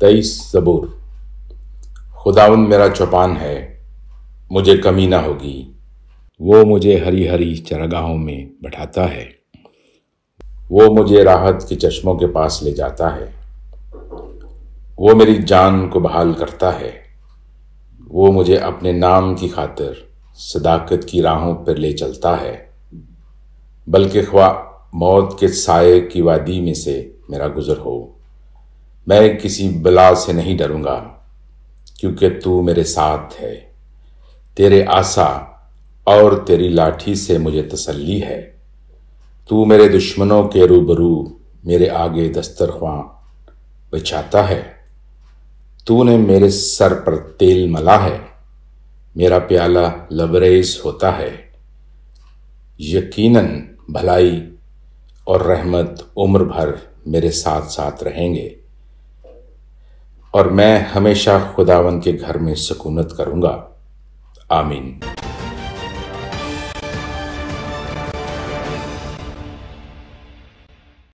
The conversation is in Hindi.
तेईस सबूर खुदावन मेरा चौपान है मुझे कमी ना होगी वो मुझे हरी हरी चरगाहों में बैठाता है वो मुझे राहत के चश्मों के पास ले जाता है वो मेरी जान को बहाल करता है वो मुझे अपने नाम की खातिर सदाकत की राहों पर ले चलता है बल्कि ख्वा मौत के साय की वादी में से मेरा गुज़र हो मैं किसी बला से नहीं डरूंगा क्योंकि तू मेरे साथ है तेरे आशा और तेरी लाठी से मुझे तसल्ली है तू मेरे दुश्मनों के रूबरू मेरे आगे दस्तरखां बिछाता है तूने मेरे सर पर तेल मला है मेरा प्याला लबरेज होता है यकीनन भलाई और रहमत उम्र भर मेरे साथ साथ रहेंगे और मैं हमेशा खुदावन के घर में सकूनत करूंगा आमीन